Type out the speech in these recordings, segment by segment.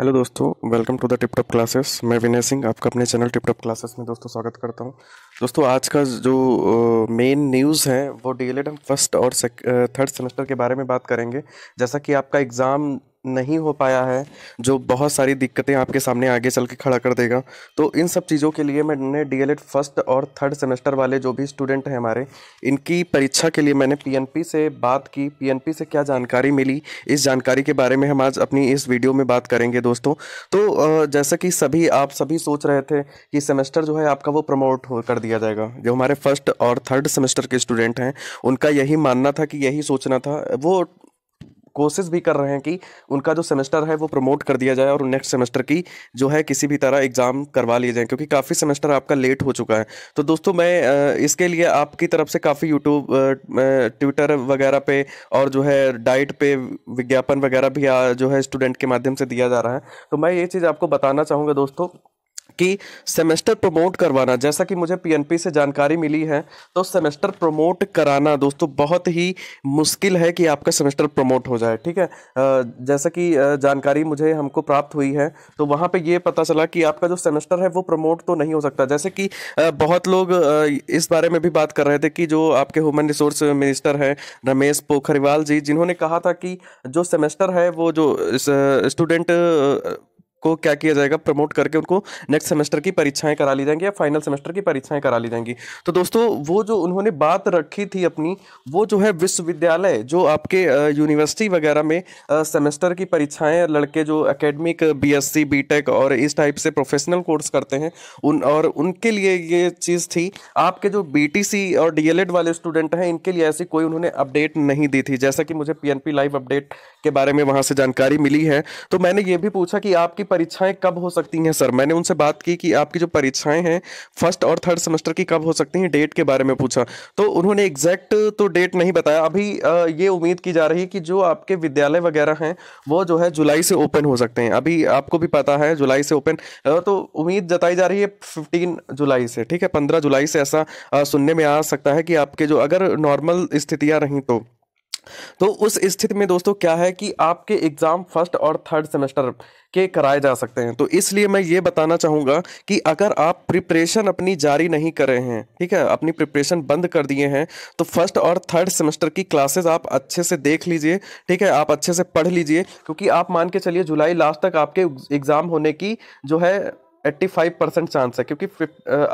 hello दोस्तों welcome to the tip top classes मैं विनय सिंह आपका अपने चैनल टिप टॉप क्लासेस में दोस्तों स्वागत करता हूं दोस्तों आज का जो मेन न्यूज़ है वो डी हम फर्स्ट और थर्ड सेमेस्टर के बारे में बात करेंगे जैसा कि आपका एग्ज़ाम नहीं हो पाया है जो बहुत सारी दिक्कतें आपके सामने आगे चल के खड़ा कर देगा तो इन सब चीज़ों के लिए मैंने डी एल फर्स्ट और थर्ड सेमेस्टर वाले जो भी स्टूडेंट हैं हमारे इनकी परीक्षा के लिए मैंने पी से बात की पी से क्या जानकारी मिली इस जानकारी के बारे में हम आज अपनी इस वीडियो में बात करेंगे दोस्तों तो जैसा कि सभी आप सभी सोच रहे थे कि सेमेस्टर जो है आपका वो प्रमोट हो कर दिया जाएगा जो हमारे फर्स्ट और थर्ड सेमेस्टर के स्टूडेंट हैं उनका यही मानना था कि यही सोचना था वो कोशिश भी कर रहे हैं कि उनका जो सेमेस्टर है वो प्रमोट कर दिया जाए और नेक्स्ट सेमेस्टर की जो है किसी भी तरह एग्ज़ाम करवा लिए जाए क्योंकि काफ़ी सेमेस्टर आपका लेट हो चुका है तो दोस्तों मैं इसके लिए आपकी तरफ से काफ़ी यूट्यूब ट्विटर वगैरह पे और जो है डाइट पे विज्ञापन वगैरह भी जो है स्टूडेंट के माध्यम से दिया जा रहा है तो मैं ये चीज़ आपको बताना चाहूँगा दोस्तों कि सेमेस्टर प्रमोट करवाना जैसा कि मुझे पीएनपी से जानकारी मिली है तो सेमेस्टर प्रमोट कराना दोस्तों बहुत ही मुश्किल है कि आपका सेमेस्टर प्रमोट हो जाए ठीक है जैसा कि जानकारी मुझे हमको प्राप्त हुई है तो वहाँ पे ये पता चला कि आपका जो सेमेस्टर है वो प्रमोट तो नहीं हो सकता जैसे कि बहुत लोग इस बारे में भी बात कर रहे थे कि जो आपके ह्यूमन रिसोर्स मिनिस्टर हैं रमेश पोखरिवाल जी जिन्होंने कहा था कि जो सेमेस्टर है वो जो स्टूडेंट को क्या किया जाएगा प्रमोट करके उनको नेक्स्ट सेमेस्टर की परीक्षाएं करा ली जाएंगी या फाइनल सेमेस्टर की परीक्षाएं करा ली जाएंगी तो दोस्तों वो जो उन्होंने बात रखी थी अपनी वो जो है विश्वविद्यालय जो आपके यूनिवर्सिटी वगैरह में सेमेस्टर की परीक्षाएं लड़के जो अकेडमिक बीएससी बीटेक और इस टाइप से प्रोफेशनल कोर्स करते हैं उन और उनके लिए ये चीज़ थी आपके जो बी और डी वाले स्टूडेंट हैं इनके लिए ऐसी कोई उन्होंने अपडेट नहीं दी थी जैसा कि मुझे पी लाइव अपडेट के बारे में वहाँ से जानकारी मिली है तो मैंने ये भी पूछा कि आपकी परीक्षाएं कब हो सकती हैं सर मैंने उनसे बात की कि आपकी जो परीक्षाएं हैं फर्स्ट और थर्ड सेमेस्टर की कब हो सकती हैं डेट के बारे में पूछा तो उन्होंने एग्जैक्ट तो डेट नहीं बताया अभी ये उम्मीद की जा रही है कि जो आपके विद्यालय वगैरह हैं वो जो है जुलाई से ओपन हो सकते हैं अभी आपको भी पता है जुलाई से ओपन तो उम्मीद जताई जा रही है फिफ्टीन जुलाई से ठीक है पंद्रह जुलाई से ऐसा सुनने में आ सकता है कि आपके जो अगर नॉर्मल स्थितियाँ रहीं तो तो उस स्थिति में दोस्तों क्या है कि आपके एग्ज़ाम फर्स्ट और थर्ड सेमेस्टर के कराए जा सकते हैं तो इसलिए मैं ये बताना चाहूँगा कि अगर आप प्रिपरेशन अपनी जारी नहीं कर रहे हैं ठीक है अपनी प्रिपरेशन बंद कर दिए हैं तो फर्स्ट और थर्ड सेमेस्टर की क्लासेस आप अच्छे से देख लीजिए ठीक है आप अच्छे से पढ़ लीजिए क्योंकि आप मान के चलिए जुलाई लास्ट तक आपके एग्ज़ाम होने की जो है 85 परसेंट चांस है क्योंकि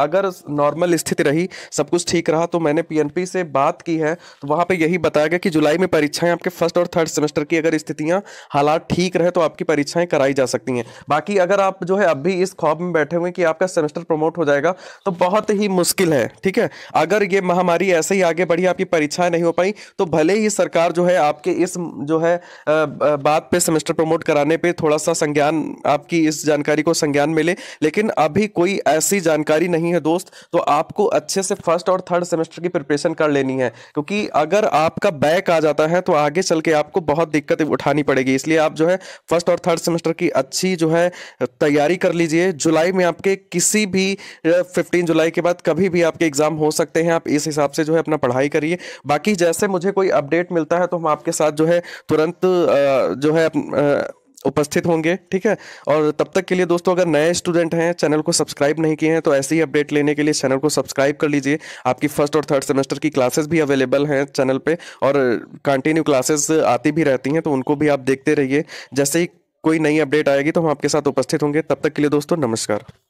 अगर नॉर्मल स्थिति रही सब कुछ ठीक रहा तो मैंने पीएनपी से बात की है तो वहाँ पे यही बताया गया कि जुलाई में परीक्षाएं आपके फर्स्ट और थर्ड सेमेस्टर की अगर स्थितियाँ हालात ठीक रहे तो आपकी परीक्षाएं कराई जा सकती हैं बाकी अगर आप जो है अभी इस ख्वाब में बैठे हुए कि आपका सेमेस्टर प्रमोट हो जाएगा तो बहुत ही मुश्किल है ठीक है अगर ये महामारी ऐसे ही आगे बढ़ी आपकी परीक्षाएं नहीं हो पाई तो भले ही सरकार जो है आपके इस जो है बात पे सेमेस्टर प्रमोट कराने पर थोड़ा सा संज्ञान आपकी इस जानकारी को संज्ञान मिले लेकिन अभी कोई ऐसी जानकारी नहीं है दोस्त तो आपको अच्छे से फर्स्ट और थर्ड सेमेस्टर की प्रिपरेशन कर लेनी है क्योंकि अगर आपका बैक आ जाता है तो आगे चल के आपको बहुत दिक्कत उठानी पड़ेगी इसलिए आप जो है फर्स्ट और थर्ड सेमेस्टर की अच्छी जो है तैयारी कर लीजिए जुलाई में आपके किसी भी फिफ्टीन जुलाई के बाद कभी भी आपके एग्जाम हो सकते हैं आप इस हिसाब से जो है अपना पढ़ाई करिए बाकी जैसे मुझे कोई अपडेट मिलता है तो हम आपके साथ जो है तुरंत जो है उपस्थित होंगे ठीक है और तब तक के लिए दोस्तों अगर नए स्टूडेंट हैं चैनल को सब्सक्राइब नहीं किए हैं तो ऐसे ही अपडेट लेने के लिए चैनल को सब्सक्राइब कर लीजिए आपकी फर्स्ट और थर्ड सेमेस्टर की क्लासेस भी अवेलेबल हैं चैनल पे और कंटिन्यू क्लासेस आती भी रहती हैं तो उनको भी आप देखते रहिए जैसे ही कोई नई अपडेट आएगी तो हम आपके साथ उपस्थित होंगे तब तक के लिए दोस्तों नमस्कार